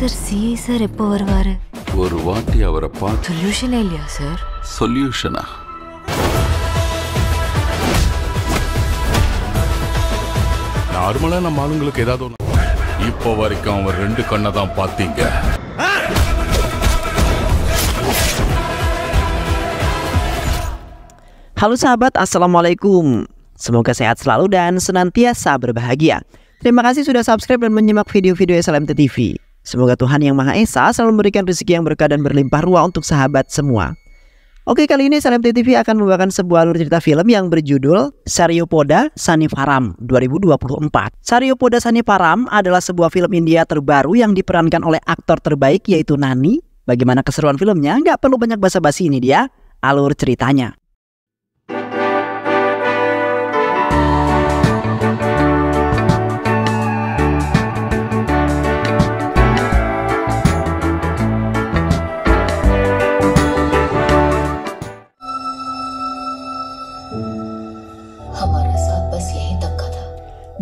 Sir CI sir எப்போ வருவாரு ஒரு வாட்டி அவரை பார்த்து சொல்யூஷனே இல்லையா சார் சொல்யூஷனா நார்மலா நம்ம ஆளுங்களுக்கு ஏதாவது ஒண்ணு இப்போ வரைக்கும் அவர் ரெண்டு கண்ணை தான் பார்த்தீங்க Halo sahabat, Assalamualaikum. Semoga sehat selalu dan senantiasa berbahagia. Terima kasih sudah subscribe dan menyimak video-video SLMT TV. Semoga Tuhan Yang Maha Esa selalu memberikan rezeki yang berkah dan berlimpah ruah untuk sahabat semua. Oke, kali ini Celebrity TV akan membawakan sebuah alur cerita film yang berjudul Saryopoda Sanivaram 2024. Saryopoda Sanivaram adalah sebuah film India terbaru yang diperankan oleh aktor terbaik yaitu Nani. Bagaimana keseruan filmnya? Nggak perlu banyak basa-basi ini dia, alur ceritanya.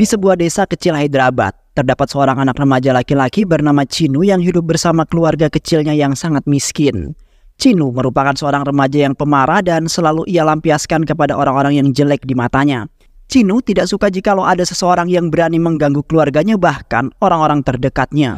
Di sebuah desa kecil Hyderabad, terdapat seorang anak remaja laki-laki bernama Chinu yang hidup bersama keluarga kecilnya yang sangat miskin. Chinu merupakan seorang remaja yang pemarah dan selalu ia lampiaskan kepada orang-orang yang jelek di matanya. Chinu tidak suka jika lo ada seseorang yang berani mengganggu keluarganya bahkan orang-orang terdekatnya.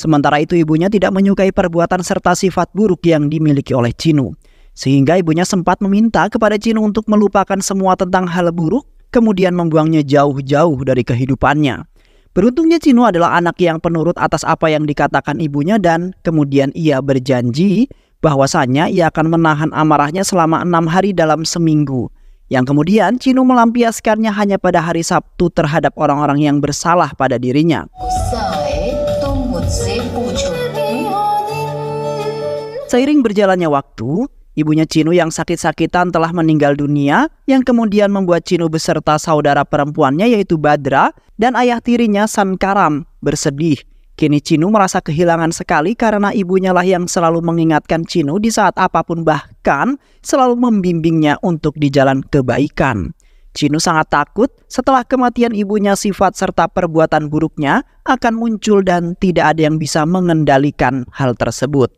Sementara itu ibunya tidak menyukai perbuatan serta sifat buruk yang dimiliki oleh Cino, Sehingga ibunya sempat meminta kepada Cino untuk melupakan semua tentang hal buruk, kemudian membuangnya jauh-jauh dari kehidupannya. Beruntungnya Cino adalah anak yang penurut atas apa yang dikatakan ibunya dan kemudian ia berjanji bahwasanya ia akan menahan amarahnya selama enam hari dalam seminggu. Yang kemudian Cino melampiaskannya hanya pada hari Sabtu terhadap orang-orang yang bersalah pada dirinya. Seiring berjalannya waktu, ibunya Cino yang sakit-sakitan telah meninggal dunia, yang kemudian membuat Cino beserta saudara perempuannya yaitu Badra dan ayah tirinya San Karam bersedih. Kini Cino merasa kehilangan sekali karena ibunya lah yang selalu mengingatkan Cino di saat apapun bahkan selalu membimbingnya untuk di jalan kebaikan. Cino sangat takut setelah kematian ibunya sifat serta perbuatan buruknya akan muncul dan tidak ada yang bisa mengendalikan hal tersebut.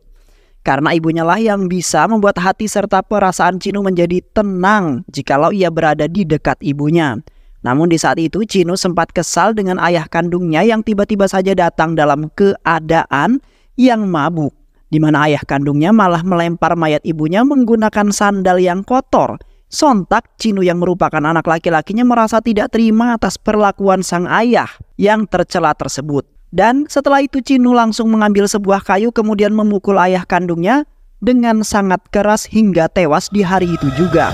Karena ibunya lah yang bisa membuat hati serta perasaan Cino menjadi tenang jikalau ia berada di dekat ibunya. Namun di saat itu Cino sempat kesal dengan ayah kandungnya yang tiba-tiba saja datang dalam keadaan yang mabuk. Di mana ayah kandungnya malah melempar mayat ibunya menggunakan sandal yang kotor. Sontak, Cino yang merupakan anak laki-lakinya merasa tidak terima atas perlakuan sang ayah yang tercela tersebut. Dan setelah itu Cinu langsung mengambil sebuah kayu kemudian memukul ayah kandungnya dengan sangat keras hingga tewas di hari itu juga.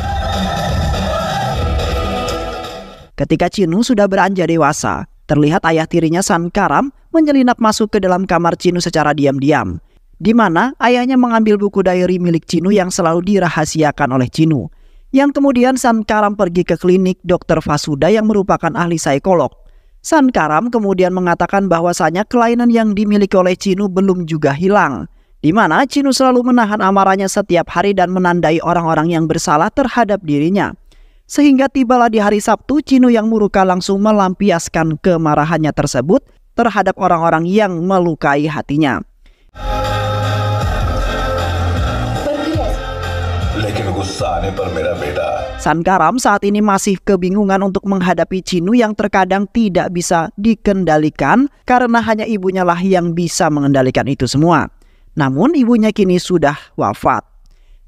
Ketika Cinu sudah beranjak dewasa, terlihat ayah tirinya San Karam menyelinap masuk ke dalam kamar Cinu secara diam-diam. Di mana ayahnya mengambil buku diary milik Cinu yang selalu dirahasiakan oleh Cinu. Yang kemudian San Karam pergi ke klinik Dr. Fasuda yang merupakan ahli psikolog San Karam kemudian mengatakan bahwasanya kelainan yang dimiliki oleh Cinu belum juga hilang, di mana Cinu selalu menahan amarahnya setiap hari dan menandai orang-orang yang bersalah terhadap dirinya. Sehingga tibalah di hari Sabtu, Cinu yang murka langsung melampiaskan kemarahannya tersebut terhadap orang-orang yang melukai hatinya. Lekin par mera beta Sankaram saat ini masih kebingungan untuk menghadapi Cinu yang terkadang tidak bisa dikendalikan karena hanya ibunya lah yang bisa mengendalikan itu semua. Namun ibunya kini sudah wafat.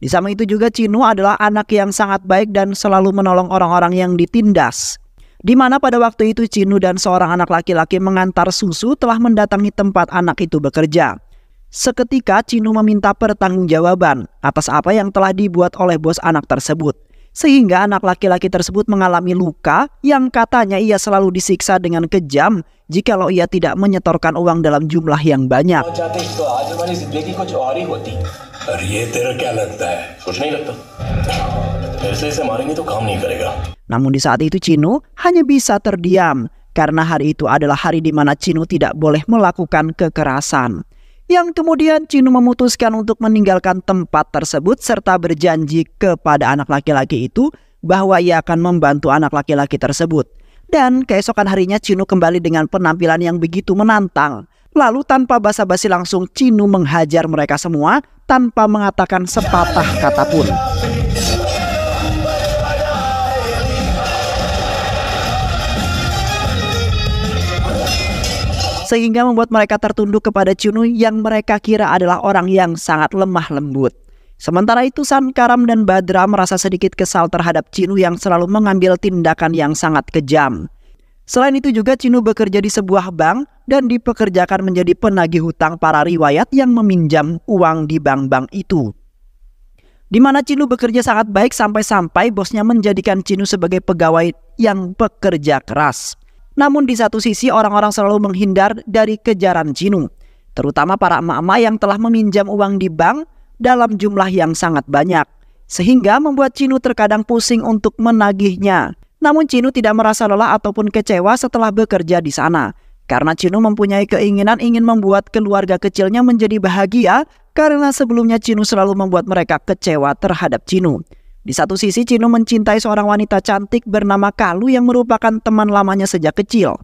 Di samping itu juga Cinu adalah anak yang sangat baik dan selalu menolong orang-orang yang ditindas. Di mana pada waktu itu Cinu dan seorang anak laki-laki mengantar susu telah mendatangi tempat anak itu bekerja. Seketika Cinu meminta pertanggungjawaban atas apa yang telah dibuat oleh bos anak tersebut sehingga anak laki-laki tersebut mengalami luka yang katanya ia selalu disiksa dengan kejam jikalau ia tidak menyetorkan uang dalam jumlah yang banyak. Ah, Namun di saat itu Cino hanya bisa terdiam karena hari itu adalah hari di mana Cino tidak boleh melakukan kekerasan yang kemudian Cino memutuskan untuk meninggalkan tempat tersebut serta berjanji kepada anak laki-laki itu bahwa ia akan membantu anak laki-laki tersebut. Dan keesokan harinya Cino kembali dengan penampilan yang begitu menantang. Lalu tanpa basa-basi langsung Cino menghajar mereka semua tanpa mengatakan sepatah kata pun. sehingga membuat mereka tertunduk kepada Chunu yang mereka kira adalah orang yang sangat lemah lembut. Sementara itu Sankaram dan Badra merasa sedikit kesal terhadap Chinu yang selalu mengambil tindakan yang sangat kejam. Selain itu juga Chinu bekerja di sebuah bank dan dipekerjakan menjadi penagih hutang para riwayat yang meminjam uang di bank-bank itu. Di mana Chinu bekerja sangat baik sampai-sampai bosnya menjadikan Chinu sebagai pegawai yang pekerja keras. Namun di satu sisi orang-orang selalu menghindar dari kejaran jinung, terutama para emak-emak yang telah meminjam uang di bank dalam jumlah yang sangat banyak, sehingga membuat Cinu terkadang pusing untuk menagihnya. Namun Cinu tidak merasa lelah ataupun kecewa setelah bekerja di sana, karena Cinu mempunyai keinginan ingin membuat keluarga kecilnya menjadi bahagia karena sebelumnya Cinu selalu membuat mereka kecewa terhadap Cinu. Di satu sisi, Cino mencintai seorang wanita cantik bernama Kalu yang merupakan teman lamanya sejak kecil.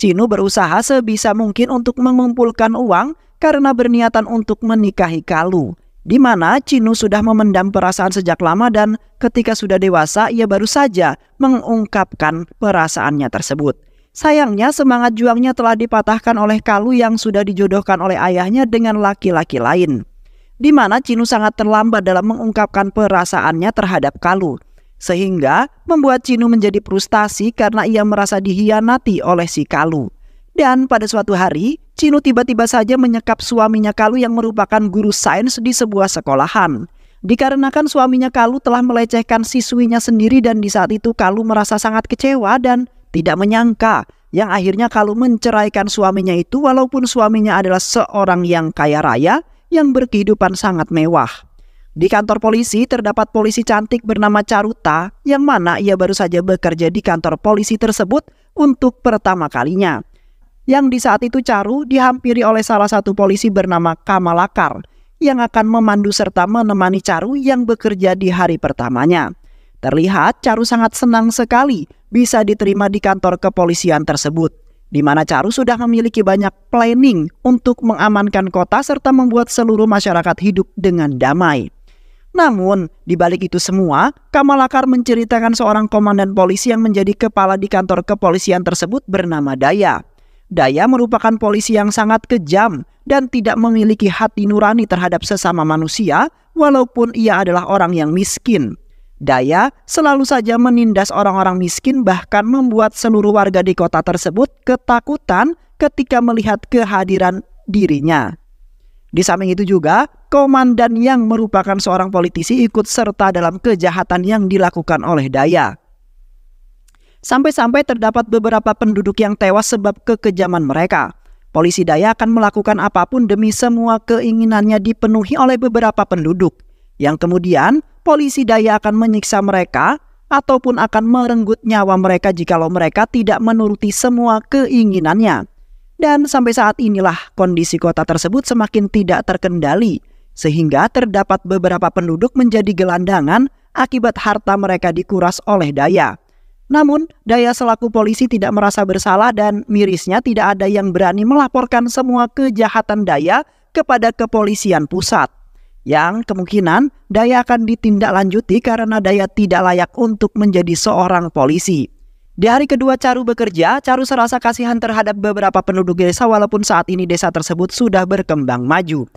Cino berusaha sebisa mungkin untuk mengumpulkan uang karena berniatan untuk menikahi Kalu. Di mana Cino sudah memendam perasaan sejak lama dan ketika sudah dewasa ia baru saja mengungkapkan perasaannya tersebut. Sayangnya semangat juangnya telah dipatahkan oleh Kalu yang sudah dijodohkan oleh ayahnya dengan laki-laki lain di mana Cinu sangat terlambat dalam mengungkapkan perasaannya terhadap Kalu. Sehingga membuat Cinu menjadi frustasi karena ia merasa dihianati oleh si Kalu. Dan pada suatu hari, Cinu tiba-tiba saja menyekap suaminya Kalu yang merupakan guru sains di sebuah sekolahan. Dikarenakan suaminya Kalu telah melecehkan siswinya sendiri dan di saat itu Kalu merasa sangat kecewa dan tidak menyangka yang akhirnya Kalu menceraikan suaminya itu walaupun suaminya adalah seorang yang kaya raya yang berkehidupan sangat mewah. Di kantor polisi terdapat polisi cantik bernama Caruta yang mana ia baru saja bekerja di kantor polisi tersebut untuk pertama kalinya. Yang di saat itu Caru dihampiri oleh salah satu polisi bernama Kamalakar yang akan memandu serta menemani Caru yang bekerja di hari pertamanya. Terlihat Caru sangat senang sekali bisa diterima di kantor kepolisian tersebut di mana Caru sudah memiliki banyak planning untuk mengamankan kota serta membuat seluruh masyarakat hidup dengan damai. Namun, di balik itu semua, Kamalakar menceritakan seorang komandan polisi yang menjadi kepala di kantor kepolisian tersebut bernama Daya. Daya merupakan polisi yang sangat kejam dan tidak memiliki hati nurani terhadap sesama manusia, walaupun ia adalah orang yang miskin. Daya selalu saja menindas orang-orang miskin bahkan membuat seluruh warga di kota tersebut ketakutan ketika melihat kehadiran dirinya. Di samping itu juga, komandan yang merupakan seorang politisi ikut serta dalam kejahatan yang dilakukan oleh Daya. Sampai-sampai terdapat beberapa penduduk yang tewas sebab kekejaman mereka. Polisi Daya akan melakukan apapun demi semua keinginannya dipenuhi oleh beberapa penduduk yang kemudian polisi daya akan menyiksa mereka ataupun akan merenggut nyawa mereka jikalau mereka tidak menuruti semua keinginannya. Dan sampai saat inilah kondisi kota tersebut semakin tidak terkendali, sehingga terdapat beberapa penduduk menjadi gelandangan akibat harta mereka dikuras oleh Daya. Namun, Daya selaku polisi tidak merasa bersalah dan mirisnya tidak ada yang berani melaporkan semua kejahatan Daya kepada kepolisian pusat yang kemungkinan Daya akan ditindaklanjuti karena Daya tidak layak untuk menjadi seorang polisi. Di hari kedua Caru bekerja, Caru serasa kasihan terhadap beberapa penduduk desa walaupun saat ini desa tersebut sudah berkembang maju.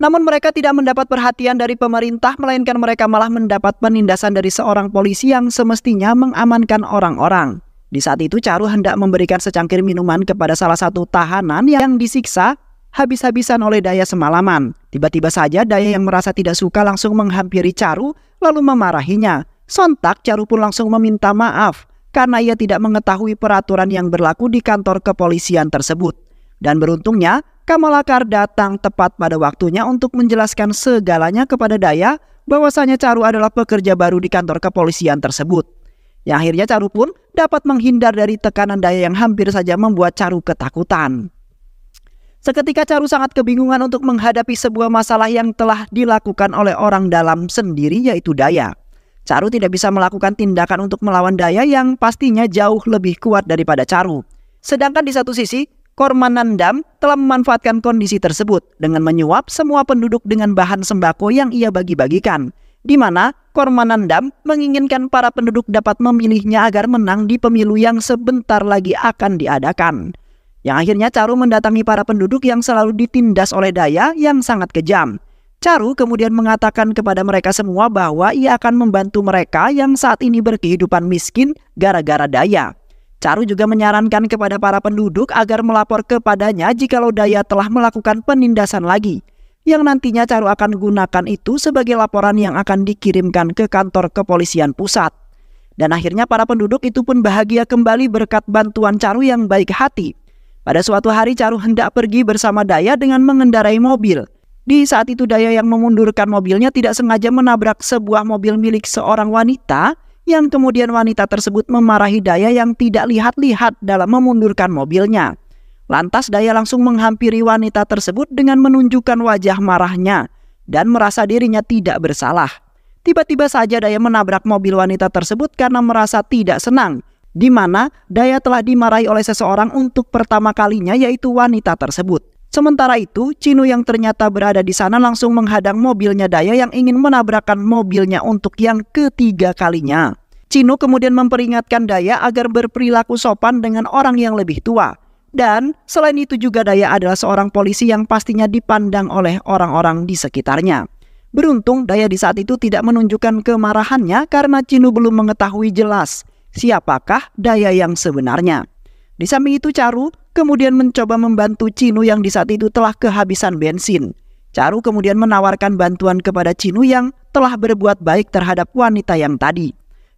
Namun mereka tidak mendapat perhatian dari pemerintah melainkan mereka malah mendapat penindasan dari seorang polisi yang semestinya mengamankan orang-orang. Di saat itu Caru hendak memberikan secangkir minuman kepada salah satu tahanan yang disiksa habis-habisan oleh Daya semalaman. Tiba-tiba saja Daya yang merasa tidak suka langsung menghampiri Caru lalu memarahinya. Sontak Caru pun langsung meminta maaf karena ia tidak mengetahui peraturan yang berlaku di kantor kepolisian tersebut. Dan beruntungnya Kamalakar datang tepat pada waktunya untuk menjelaskan segalanya kepada Daya bahwasanya Caru adalah pekerja baru di kantor kepolisian tersebut. Yang akhirnya Caru pun dapat menghindar dari tekanan Daya yang hampir saja membuat Caru ketakutan. Seketika Caru sangat kebingungan untuk menghadapi sebuah masalah yang telah dilakukan oleh orang dalam sendiri yaitu Daya. Caru tidak bisa melakukan tindakan untuk melawan Daya yang pastinya jauh lebih kuat daripada Caru. Sedangkan di satu sisi, Kormanandam telah memanfaatkan kondisi tersebut dengan menyuap semua penduduk dengan bahan sembako yang ia bagi-bagikan. Di mana Kormanandam menginginkan para penduduk dapat memilihnya agar menang di pemilu yang sebentar lagi akan diadakan. Yang akhirnya Caru mendatangi para penduduk yang selalu ditindas oleh daya yang sangat kejam. Caru kemudian mengatakan kepada mereka semua bahwa ia akan membantu mereka yang saat ini berkehidupan miskin gara-gara daya. Caru juga menyarankan kepada para penduduk agar melapor kepadanya jikalau daya telah melakukan penindasan lagi. Yang nantinya Caru akan gunakan itu sebagai laporan yang akan dikirimkan ke kantor kepolisian pusat. Dan akhirnya para penduduk itu pun bahagia kembali berkat bantuan Caru yang baik hati. Pada suatu hari Caru hendak pergi bersama Daya dengan mengendarai mobil. Di saat itu Daya yang memundurkan mobilnya tidak sengaja menabrak sebuah mobil milik seorang wanita yang kemudian wanita tersebut memarahi Daya yang tidak lihat-lihat dalam memundurkan mobilnya. Lantas Daya langsung menghampiri wanita tersebut dengan menunjukkan wajah marahnya dan merasa dirinya tidak bersalah. Tiba-tiba saja Daya menabrak mobil wanita tersebut karena merasa tidak senang di mana Daya telah dimarahi oleh seseorang untuk pertama kalinya yaitu wanita tersebut. Sementara itu, Cino yang ternyata berada di sana langsung menghadang mobilnya Daya yang ingin menabrakkan mobilnya untuk yang ketiga kalinya. Cino kemudian memperingatkan Daya agar berperilaku sopan dengan orang yang lebih tua. Dan selain itu juga Daya adalah seorang polisi yang pastinya dipandang oleh orang-orang di sekitarnya. Beruntung Daya di saat itu tidak menunjukkan kemarahannya karena Cino belum mengetahui jelas siapakah Daya yang sebenarnya. Di samping itu Caru kemudian mencoba membantu Cinu yang di saat itu telah kehabisan bensin. Caru kemudian menawarkan bantuan kepada Cinu yang telah berbuat baik terhadap wanita yang tadi.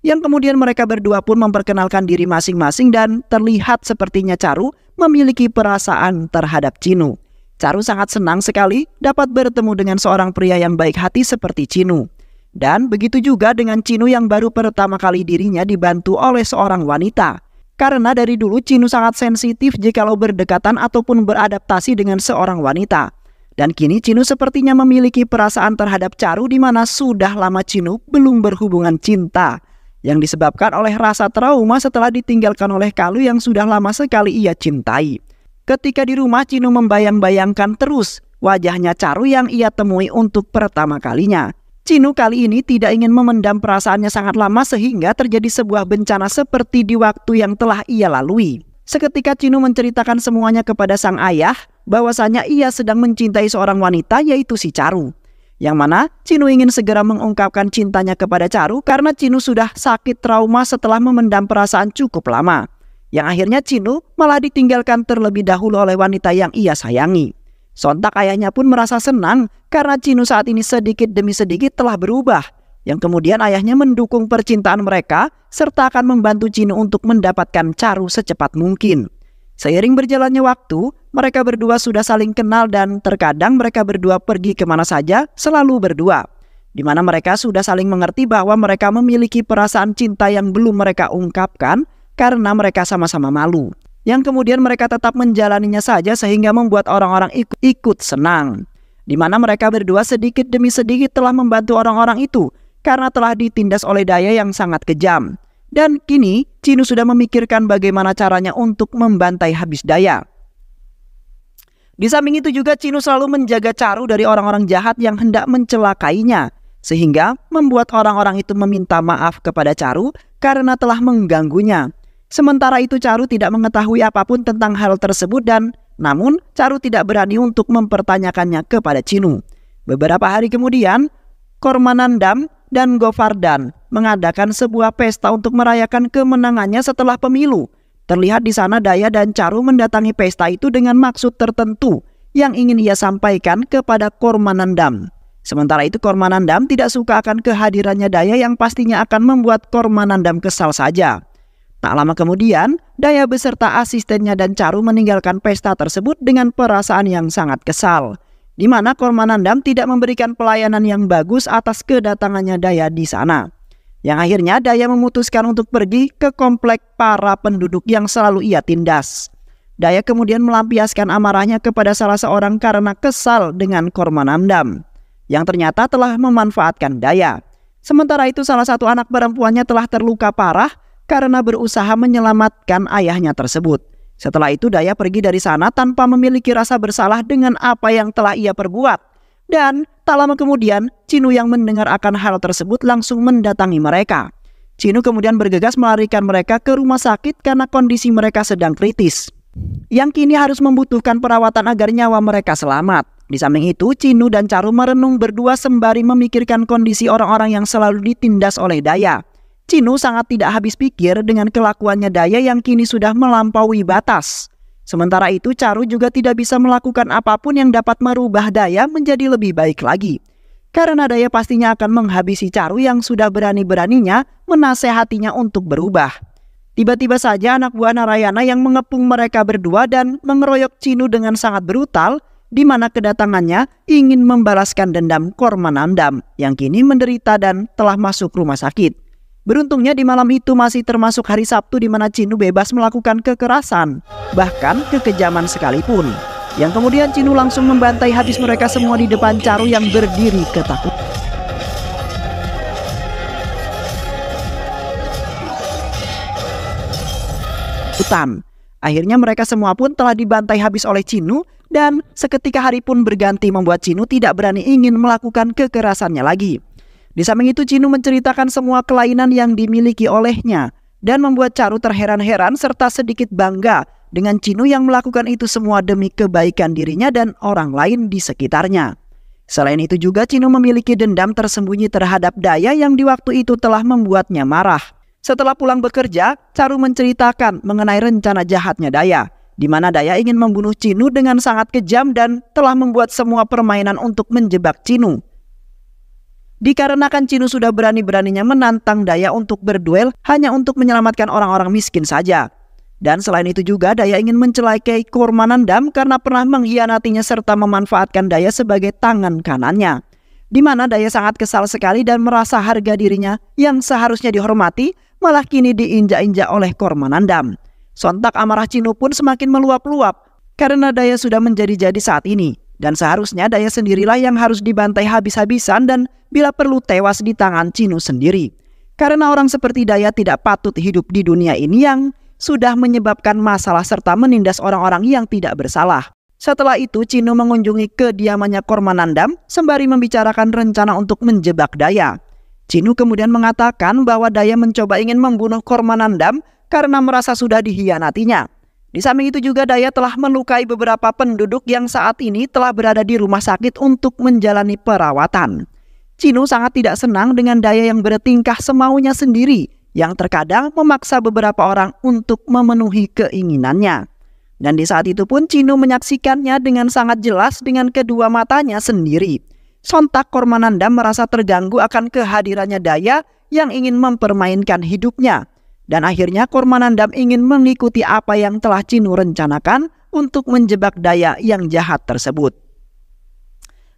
Yang kemudian mereka berdua pun memperkenalkan diri masing-masing dan terlihat sepertinya Caru memiliki perasaan terhadap Cinu. Caru sangat senang sekali dapat bertemu dengan seorang pria yang baik hati seperti Cinu. Dan begitu juga dengan Cinu yang baru pertama kali dirinya dibantu oleh seorang wanita. Karena dari dulu Cinu sangat sensitif jikalau berdekatan ataupun beradaptasi dengan seorang wanita. Dan kini Cinu sepertinya memiliki perasaan terhadap Caru di mana sudah lama Cinu belum berhubungan cinta. Yang disebabkan oleh rasa trauma setelah ditinggalkan oleh Kalu yang sudah lama sekali ia cintai. Ketika di rumah Cinu membayang-bayangkan terus wajahnya Caru yang ia temui untuk pertama kalinya. Cinu kali ini tidak ingin memendam perasaannya sangat lama sehingga terjadi sebuah bencana seperti di waktu yang telah ia lalui. Seketika Cinu menceritakan semuanya kepada sang ayah bahwasanya ia sedang mencintai seorang wanita yaitu si Caru. Yang mana Cinu ingin segera mengungkapkan cintanya kepada Caru karena Cinu sudah sakit trauma setelah memendam perasaan cukup lama. Yang akhirnya Cinu malah ditinggalkan terlebih dahulu oleh wanita yang ia sayangi. Sontak ayahnya pun merasa senang karena Cinu saat ini sedikit demi sedikit telah berubah. Yang kemudian ayahnya mendukung percintaan mereka serta akan membantu Cinu untuk mendapatkan Caru secepat mungkin. Seiring berjalannya waktu, mereka berdua sudah saling kenal dan terkadang mereka berdua pergi kemana saja selalu berdua. Di mana mereka sudah saling mengerti bahwa mereka memiliki perasaan cinta yang belum mereka ungkapkan karena mereka sama-sama malu yang kemudian mereka tetap menjalaninya saja sehingga membuat orang-orang ikut, ikut senang. Di mana mereka berdua sedikit demi sedikit telah membantu orang-orang itu karena telah ditindas oleh daya yang sangat kejam. Dan kini Cinu sudah memikirkan bagaimana caranya untuk membantai habis daya. Di samping itu juga Cinu selalu menjaga Caru dari orang-orang jahat yang hendak mencelakainya. Sehingga membuat orang-orang itu meminta maaf kepada Caru karena telah mengganggunya. Sementara itu Caru tidak mengetahui apapun tentang hal tersebut dan namun Caru tidak berani untuk mempertanyakannya kepada Cinu. Beberapa hari kemudian, Kormanandam dan Govardhan mengadakan sebuah pesta untuk merayakan kemenangannya setelah pemilu. Terlihat di sana Daya dan Caru mendatangi pesta itu dengan maksud tertentu yang ingin ia sampaikan kepada Kormanandam. Sementara itu Kormanandam tidak suka akan kehadirannya Daya yang pastinya akan membuat Kormanandam kesal saja. Tak lama kemudian, Daya beserta asistennya dan Caru meninggalkan pesta tersebut dengan perasaan yang sangat kesal. Di mana Kormanandam tidak memberikan pelayanan yang bagus atas kedatangannya Daya di sana. Yang akhirnya Daya memutuskan untuk pergi ke komplek para penduduk yang selalu ia tindas. Daya kemudian melampiaskan amarahnya kepada salah seorang karena kesal dengan Kormanandam. Yang ternyata telah memanfaatkan Daya. Sementara itu salah satu anak perempuannya telah terluka parah karena berusaha menyelamatkan ayahnya tersebut. Setelah itu Daya pergi dari sana tanpa memiliki rasa bersalah dengan apa yang telah ia perbuat. Dan tak lama kemudian, Cinu yang mendengar akan hal tersebut langsung mendatangi mereka. Cinu kemudian bergegas melarikan mereka ke rumah sakit karena kondisi mereka sedang kritis. Yang kini harus membutuhkan perawatan agar nyawa mereka selamat. Di samping itu, Cinu dan Caru merenung berdua sembari memikirkan kondisi orang-orang yang selalu ditindas oleh Daya. Cino sangat tidak habis pikir dengan kelakuannya Daya yang kini sudah melampaui batas. Sementara itu, Caru juga tidak bisa melakukan apapun yang dapat merubah Daya menjadi lebih baik lagi. Karena Daya pastinya akan menghabisi Caru yang sudah berani-beraninya menasehatinya untuk berubah. Tiba-tiba saja anak buah Narayana yang mengepung mereka berdua dan mengeroyok Cino dengan sangat brutal di mana kedatangannya ingin membalaskan dendam Kormanandam yang kini menderita dan telah masuk rumah sakit. Beruntungnya di malam itu masih termasuk hari Sabtu di mana Cinu bebas melakukan kekerasan, bahkan kekejaman sekalipun. Yang kemudian Cinu langsung membantai habis mereka semua di depan Caru yang berdiri ketakutan. Hutan. Akhirnya mereka semua pun telah dibantai habis oleh Cinu dan seketika hari pun berganti membuat Cinu tidak berani ingin melakukan kekerasannya lagi. Di samping itu Cinu menceritakan semua kelainan yang dimiliki olehnya dan membuat Caru terheran-heran serta sedikit bangga dengan Cinu yang melakukan itu semua demi kebaikan dirinya dan orang lain di sekitarnya. Selain itu juga Cinu memiliki dendam tersembunyi terhadap Daya yang di waktu itu telah membuatnya marah. Setelah pulang bekerja, Caru menceritakan mengenai rencana jahatnya Daya, di mana Daya ingin membunuh Cinu dengan sangat kejam dan telah membuat semua permainan untuk menjebak Cinu. Dikarenakan Cino sudah berani-beraninya menantang Daya untuk berduel hanya untuk menyelamatkan orang-orang miskin saja. Dan selain itu juga Daya ingin mencelakai Kurmanandam karena pernah mengkhianatinya serta memanfaatkan Daya sebagai tangan kanannya. Di mana Daya sangat kesal sekali dan merasa harga dirinya yang seharusnya dihormati malah kini diinjak-injak oleh Kurmanandam. Sontak amarah Cino pun semakin meluap-luap karena Daya sudah menjadi-jadi saat ini. Dan seharusnya Daya sendirilah yang harus dibantai habis-habisan dan bila perlu tewas di tangan Cino sendiri. Karena orang seperti Daya tidak patut hidup di dunia ini yang sudah menyebabkan masalah serta menindas orang-orang yang tidak bersalah. Setelah itu Cino mengunjungi kediamannya Kormanandam sembari membicarakan rencana untuk menjebak Daya. Cino kemudian mengatakan bahwa Daya mencoba ingin membunuh Kormanandam karena merasa sudah dihianatinya. Di samping itu juga Daya telah melukai beberapa penduduk yang saat ini telah berada di rumah sakit untuk menjalani perawatan. Cino sangat tidak senang dengan Daya yang bertingkah semaunya sendiri yang terkadang memaksa beberapa orang untuk memenuhi keinginannya. Dan di saat itu pun Cino menyaksikannya dengan sangat jelas dengan kedua matanya sendiri. Sontak Kormananda merasa terganggu akan kehadirannya Daya yang ingin mempermainkan hidupnya dan akhirnya Kormanandam ingin mengikuti apa yang telah Cinu rencanakan untuk menjebak daya yang jahat tersebut.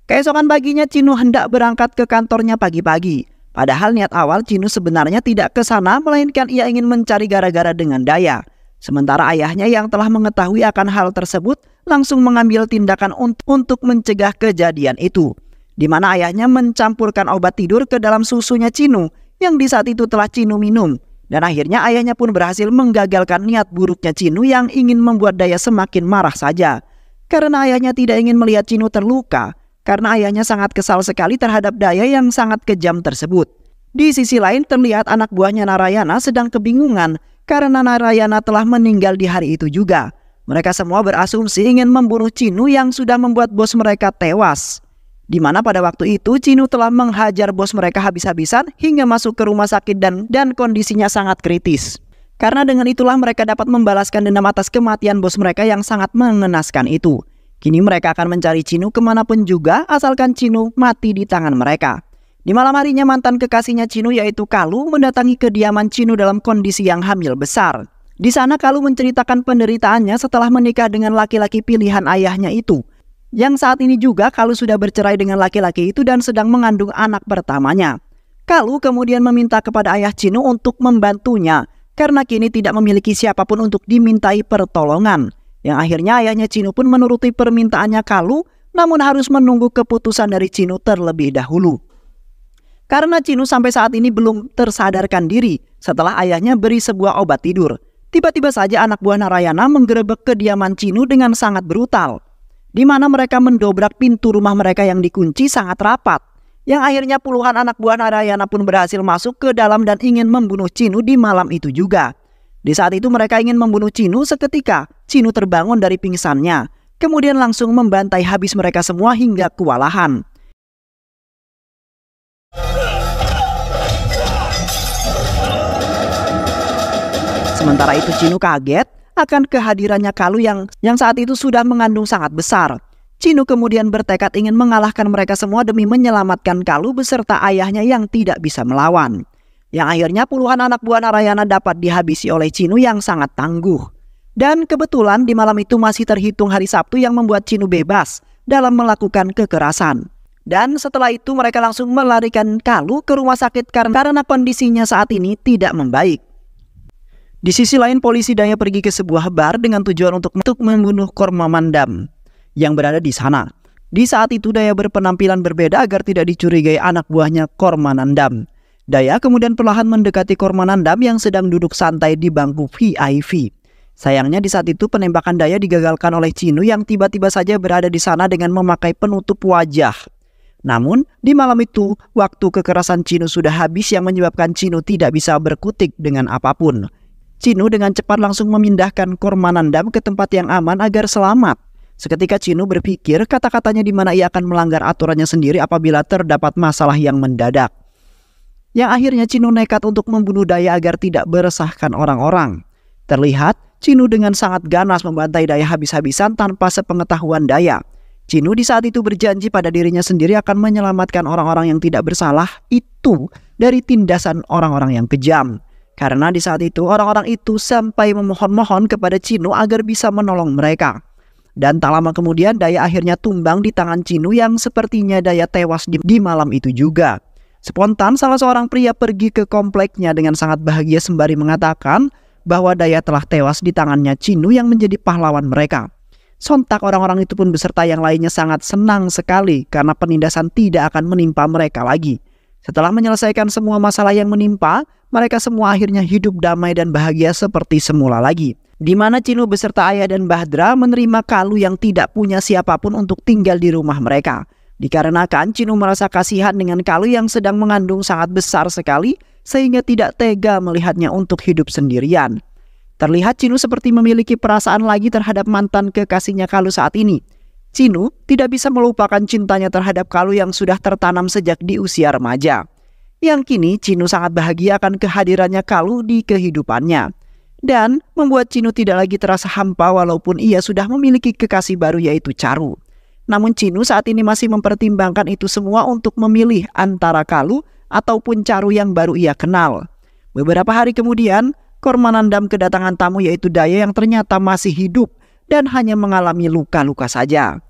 Keesokan paginya Cinu hendak berangkat ke kantornya pagi-pagi. Padahal niat awal Cinu sebenarnya tidak ke sana melainkan ia ingin mencari gara-gara dengan Daya. Sementara ayahnya yang telah mengetahui akan hal tersebut langsung mengambil tindakan untuk mencegah kejadian itu. Di mana ayahnya mencampurkan obat tidur ke dalam susunya Cinu yang di saat itu telah Cinu minum. Dan akhirnya ayahnya pun berhasil menggagalkan niat buruknya Cinu yang ingin membuat Daya semakin marah saja. Karena ayahnya tidak ingin melihat Cinu terluka, karena ayahnya sangat kesal sekali terhadap Daya yang sangat kejam tersebut. Di sisi lain terlihat anak buahnya Narayana sedang kebingungan karena Narayana telah meninggal di hari itu juga. Mereka semua berasumsi ingin membunuh Cinu yang sudah membuat bos mereka tewas di mana pada waktu itu Cino telah menghajar bos mereka habis-habisan hingga masuk ke rumah sakit dan dan kondisinya sangat kritis. Karena dengan itulah mereka dapat membalaskan dendam atas kematian bos mereka yang sangat mengenaskan itu. Kini mereka akan mencari Cino kemanapun juga asalkan Cino mati di tangan mereka. Di malam harinya mantan kekasihnya Cino yaitu Kalu mendatangi kediaman Cino dalam kondisi yang hamil besar. Di sana Kalu menceritakan penderitaannya setelah menikah dengan laki-laki pilihan ayahnya itu yang saat ini juga Kalu sudah bercerai dengan laki-laki itu dan sedang mengandung anak pertamanya. Kalu kemudian meminta kepada ayah Cino untuk membantunya karena kini tidak memiliki siapapun untuk dimintai pertolongan. Yang akhirnya ayahnya Cino pun menuruti permintaannya Kalu namun harus menunggu keputusan dari Cino terlebih dahulu. Karena Cino sampai saat ini belum tersadarkan diri setelah ayahnya beri sebuah obat tidur. Tiba-tiba saja anak buah Narayana menggerebek kediaman Cino dengan sangat brutal di mana mereka mendobrak pintu rumah mereka yang dikunci sangat rapat. Yang akhirnya puluhan anak buah Narayana pun berhasil masuk ke dalam dan ingin membunuh Cinu di malam itu juga. Di saat itu mereka ingin membunuh Cinu seketika Cinu terbangun dari pingsannya. Kemudian langsung membantai habis mereka semua hingga kewalahan. Sementara itu Cinu kaget akan kehadirannya Kalu yang yang saat itu sudah mengandung sangat besar. Cino kemudian bertekad ingin mengalahkan mereka semua demi menyelamatkan Kalu beserta ayahnya yang tidak bisa melawan. Yang akhirnya puluhan anak buah Narayana dapat dihabisi oleh Cino yang sangat tangguh. Dan kebetulan di malam itu masih terhitung hari Sabtu yang membuat Cino bebas dalam melakukan kekerasan. Dan setelah itu mereka langsung melarikan Kalu ke rumah sakit karena kondisinya saat ini tidak membaik. Di sisi lain, polisi Daya pergi ke sebuah bar dengan tujuan untuk, membunuh Korma Mandam yang berada di sana. Di saat itu, Daya berpenampilan berbeda agar tidak dicurigai anak buahnya Korma Nandam. Daya kemudian perlahan mendekati Korma Nandam yang sedang duduk santai di bangku VIP. Sayangnya di saat itu penembakan Daya digagalkan oleh Cino yang tiba-tiba saja berada di sana dengan memakai penutup wajah. Namun, di malam itu, waktu kekerasan Cino sudah habis yang menyebabkan Cino tidak bisa berkutik dengan apapun. Cinu dengan cepat langsung memindahkan Nandam ke tempat yang aman agar selamat. Seketika Cinu berpikir kata-katanya di mana ia akan melanggar aturannya sendiri apabila terdapat masalah yang mendadak. Yang akhirnya Cinu nekat untuk membunuh Daya agar tidak beresahkan orang-orang. Terlihat Cinu dengan sangat ganas membantai Daya habis-habisan tanpa sepengetahuan Daya. Cinu di saat itu berjanji pada dirinya sendiri akan menyelamatkan orang-orang yang tidak bersalah itu dari tindasan orang-orang yang kejam. Karena di saat itu orang-orang itu sampai memohon-mohon kepada Cino agar bisa menolong mereka. Dan tak lama kemudian daya akhirnya tumbang di tangan Cino yang sepertinya daya tewas di, di malam itu juga. Spontan salah seorang pria pergi ke kompleknya dengan sangat bahagia sembari mengatakan bahwa daya telah tewas di tangannya Cino yang menjadi pahlawan mereka. Sontak orang-orang itu pun beserta yang lainnya sangat senang sekali karena penindasan tidak akan menimpa mereka lagi. Setelah menyelesaikan semua masalah yang menimpa, mereka semua akhirnya hidup damai dan bahagia seperti semula lagi. Di mana Cino beserta ayah dan Bahdra menerima Kalu yang tidak punya siapapun untuk tinggal di rumah mereka. Dikarenakan Cino merasa kasihan dengan Kalu yang sedang mengandung sangat besar sekali sehingga tidak tega melihatnya untuk hidup sendirian. Terlihat Cino seperti memiliki perasaan lagi terhadap mantan kekasihnya Kalu saat ini. Cinu tidak bisa melupakan cintanya terhadap Kalu yang sudah tertanam sejak di usia remaja. Yang kini Cinu sangat bahagia akan kehadirannya Kalu di kehidupannya. Dan membuat Cinu tidak lagi terasa hampa walaupun ia sudah memiliki kekasih baru yaitu Caru. Namun Cinu saat ini masih mempertimbangkan itu semua untuk memilih antara Kalu ataupun Caru yang baru ia kenal. Beberapa hari kemudian, Kormanandam kedatangan tamu yaitu Daya yang ternyata masih hidup dan hanya mengalami luka-luka saja.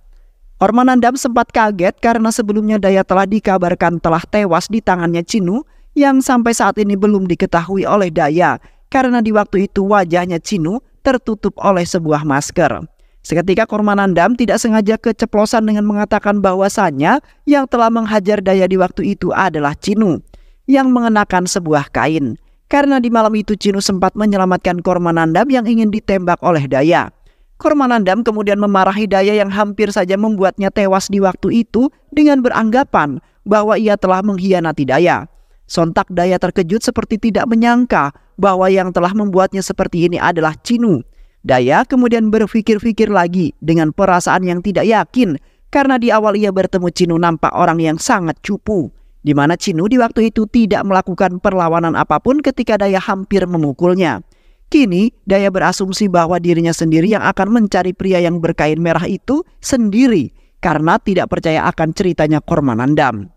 Ormanandam sempat kaget karena sebelumnya Daya telah dikabarkan telah tewas di tangannya Cinu yang sampai saat ini belum diketahui oleh Daya karena di waktu itu wajahnya Cinu tertutup oleh sebuah masker. Seketika Kormanandam tidak sengaja keceplosan dengan mengatakan bahwasannya yang telah menghajar Daya di waktu itu adalah Cinu yang mengenakan sebuah kain. Karena di malam itu Cinu sempat menyelamatkan Kormanandam yang ingin ditembak oleh Daya. Kormanandam kemudian memarahi Daya yang hampir saja membuatnya tewas di waktu itu dengan beranggapan bahwa ia telah mengkhianati Daya. Sontak Daya terkejut seperti tidak menyangka bahwa yang telah membuatnya seperti ini adalah Cinu. Daya kemudian berpikir-pikir lagi dengan perasaan yang tidak yakin karena di awal ia bertemu Cinu nampak orang yang sangat cupu. Di mana Cinu di waktu itu tidak melakukan perlawanan apapun ketika Daya hampir memukulnya. Kini, daya berasumsi bahwa dirinya sendiri yang akan mencari pria yang berkain merah itu sendiri karena tidak percaya akan ceritanya Kormanandam.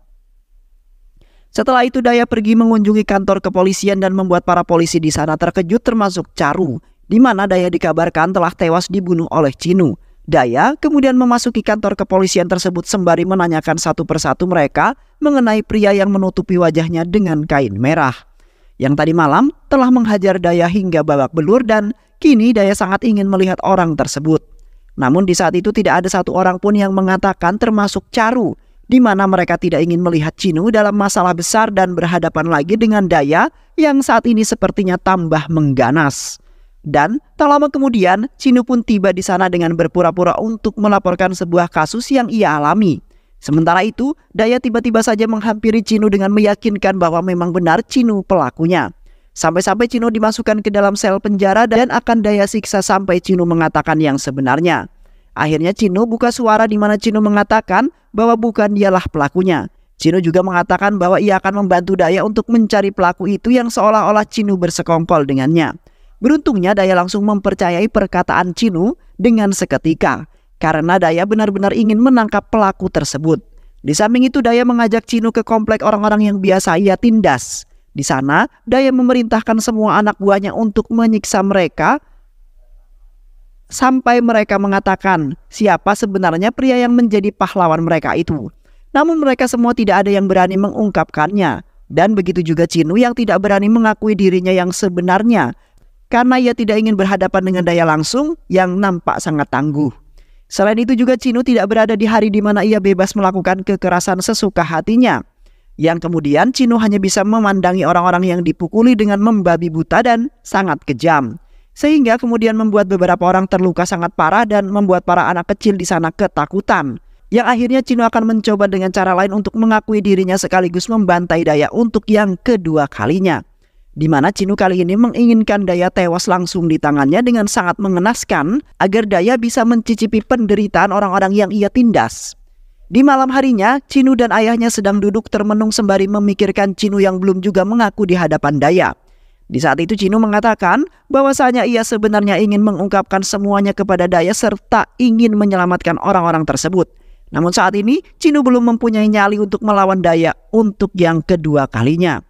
Setelah itu Daya pergi mengunjungi kantor kepolisian dan membuat para polisi di sana terkejut termasuk Caru, di mana Daya dikabarkan telah tewas dibunuh oleh Cinu. Daya kemudian memasuki kantor kepolisian tersebut sembari menanyakan satu persatu mereka mengenai pria yang menutupi wajahnya dengan kain merah yang tadi malam telah menghajar Daya hingga babak belur dan kini Daya sangat ingin melihat orang tersebut. Namun di saat itu tidak ada satu orang pun yang mengatakan termasuk Caru, di mana mereka tidak ingin melihat Cino dalam masalah besar dan berhadapan lagi dengan Daya yang saat ini sepertinya tambah mengganas. Dan tak lama kemudian, Cino pun tiba di sana dengan berpura-pura untuk melaporkan sebuah kasus yang ia alami. Sementara itu, Daya tiba-tiba saja menghampiri Cino dengan meyakinkan bahwa memang benar Cino pelakunya. Sampai-sampai Cino dimasukkan ke dalam sel penjara dan akan Daya siksa sampai Cino mengatakan yang sebenarnya. Akhirnya Cino buka suara di mana Cino mengatakan bahwa bukan dialah pelakunya. Cino juga mengatakan bahwa ia akan membantu Daya untuk mencari pelaku itu yang seolah-olah Cino bersekongkol dengannya. Beruntungnya Daya langsung mempercayai perkataan Cino dengan seketika karena Daya benar-benar ingin menangkap pelaku tersebut. Di samping itu Daya mengajak Cino ke komplek orang-orang yang biasa ia tindas. Di sana, Daya memerintahkan semua anak buahnya untuk menyiksa mereka sampai mereka mengatakan siapa sebenarnya pria yang menjadi pahlawan mereka itu. Namun mereka semua tidak ada yang berani mengungkapkannya. Dan begitu juga Cinu yang tidak berani mengakui dirinya yang sebenarnya. Karena ia tidak ingin berhadapan dengan daya langsung yang nampak sangat tangguh. Selain itu juga Cino tidak berada di hari di mana ia bebas melakukan kekerasan sesuka hatinya. Yang kemudian Cino hanya bisa memandangi orang-orang yang dipukuli dengan membabi buta dan sangat kejam. Sehingga kemudian membuat beberapa orang terluka sangat parah dan membuat para anak kecil di sana ketakutan. Yang akhirnya Cino akan mencoba dengan cara lain untuk mengakui dirinya sekaligus membantai daya untuk yang kedua kalinya di mana Cinu kali ini menginginkan Daya tewas langsung di tangannya dengan sangat mengenaskan agar Daya bisa mencicipi penderitaan orang-orang yang ia tindas. Di malam harinya, Cinu dan ayahnya sedang duduk termenung sembari memikirkan Cinu yang belum juga mengaku di hadapan Daya. Di saat itu Cinu mengatakan bahwasanya ia sebenarnya ingin mengungkapkan semuanya kepada Daya serta ingin menyelamatkan orang-orang tersebut. Namun saat ini, Cinu belum mempunyai nyali untuk melawan Daya untuk yang kedua kalinya.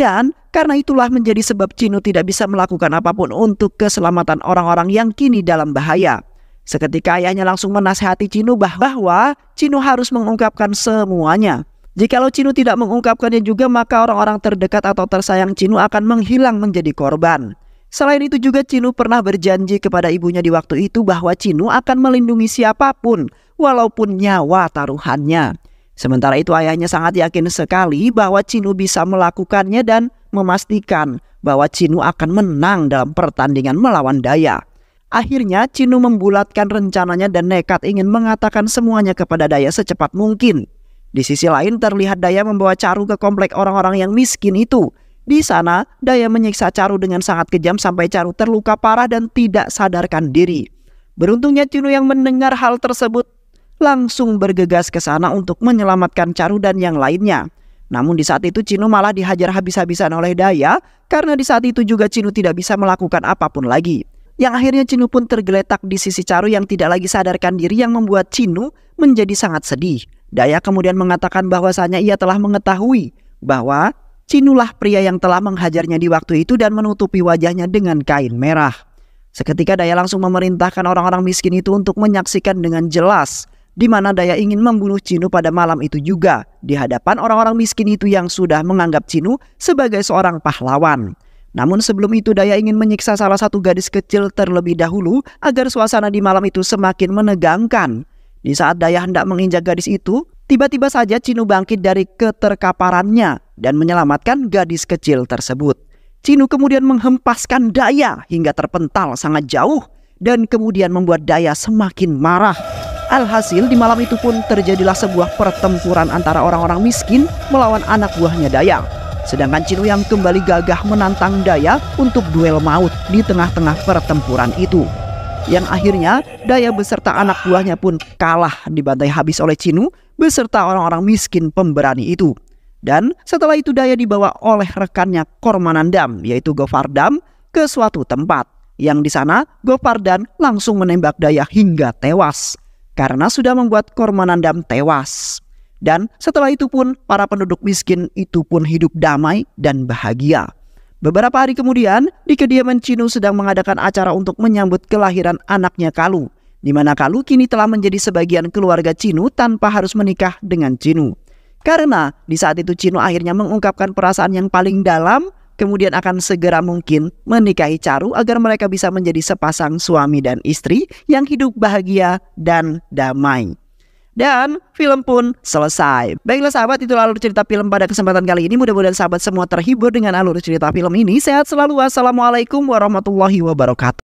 Dan karena itulah menjadi sebab Cino tidak bisa melakukan apapun untuk keselamatan orang-orang yang kini dalam bahaya. Seketika ayahnya langsung menasehati Cino bahwa Cino harus mengungkapkan semuanya. Jikalau Cino tidak mengungkapkannya juga maka orang-orang terdekat atau tersayang Cino akan menghilang menjadi korban. Selain itu juga Cino pernah berjanji kepada ibunya di waktu itu bahwa Cino akan melindungi siapapun walaupun nyawa taruhannya. Sementara itu ayahnya sangat yakin sekali bahwa Cinu bisa melakukannya dan memastikan bahwa Cinu akan menang dalam pertandingan melawan Daya. Akhirnya Cinu membulatkan rencananya dan nekat ingin mengatakan semuanya kepada Daya secepat mungkin. Di sisi lain terlihat Daya membawa Caru ke komplek orang-orang yang miskin itu. Di sana, Daya menyiksa Caru dengan sangat kejam sampai Caru terluka parah dan tidak sadarkan diri. Beruntungnya Cinu yang mendengar hal tersebut langsung bergegas ke sana untuk menyelamatkan Caru dan yang lainnya. Namun di saat itu Cino malah dihajar habis-habisan oleh Daya karena di saat itu juga Cino tidak bisa melakukan apapun lagi. Yang akhirnya Cino pun tergeletak di sisi Caru yang tidak lagi sadarkan diri yang membuat Cino menjadi sangat sedih. Daya kemudian mengatakan bahwasanya ia telah mengetahui bahwa lah pria yang telah menghajarnya di waktu itu dan menutupi wajahnya dengan kain merah. Seketika Daya langsung memerintahkan orang-orang miskin itu untuk menyaksikan dengan jelas di mana Daya ingin membunuh Cinu pada malam itu juga di hadapan orang-orang miskin itu yang sudah menganggap Cinu sebagai seorang pahlawan. Namun sebelum itu Daya ingin menyiksa salah satu gadis kecil terlebih dahulu agar suasana di malam itu semakin menegangkan. Di saat Daya hendak menginjak gadis itu, tiba-tiba saja Cinu bangkit dari keterkaparannya dan menyelamatkan gadis kecil tersebut. Cinu kemudian menghempaskan Daya hingga terpental sangat jauh dan kemudian membuat Daya semakin marah. Alhasil di malam itu pun terjadilah sebuah pertempuran antara orang-orang miskin melawan anak buahnya Dayang. Sedangkan yang kembali gagah menantang Daya untuk duel maut di tengah-tengah pertempuran itu. Yang akhirnya Daya beserta anak buahnya pun kalah dibantai habis oleh Cinu beserta orang-orang miskin pemberani itu. Dan setelah itu Daya dibawa oleh rekannya Kormanandam yaitu Govardam ke suatu tempat. Yang di sana Govardan langsung menembak Daya hingga tewas karena sudah membuat Kormanandam tewas. Dan setelah itu pun para penduduk miskin itu pun hidup damai dan bahagia. Beberapa hari kemudian, di kediaman Cinu sedang mengadakan acara untuk menyambut kelahiran anaknya Kalu, di mana Kalu kini telah menjadi sebagian keluarga Cinu tanpa harus menikah dengan Cinu. Karena di saat itu Cinu akhirnya mengungkapkan perasaan yang paling dalam kemudian akan segera mungkin menikahi Caru agar mereka bisa menjadi sepasang suami dan istri yang hidup bahagia dan damai. Dan film pun selesai. Baiklah sahabat, itulah alur cerita film pada kesempatan kali ini. Mudah-mudahan sahabat semua terhibur dengan alur cerita film ini. Sehat selalu. Wassalamualaikum warahmatullahi wabarakatuh.